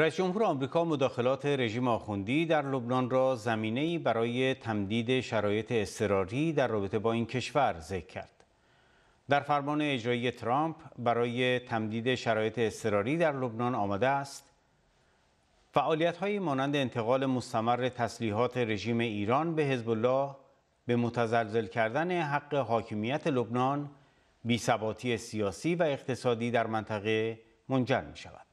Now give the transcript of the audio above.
رئیس جمهور آمریکا مداخلات رژیم آخوندی در لبنان را زمینه‌ای برای تمدید شرایط اضطراری در رابطه با این کشور ذکر کرد. در فرمان اجرایی ترامپ برای تمدید شرایط اضطراری در لبنان آمده است فعالیت‌های مانند انتقال مستمر تسلیحات رژیم ایران به حزب الله به متزلزل کردن حق حاکمیت لبنان بی‌ثباتی سیاسی و اقتصادی در منطقه منجر می شود.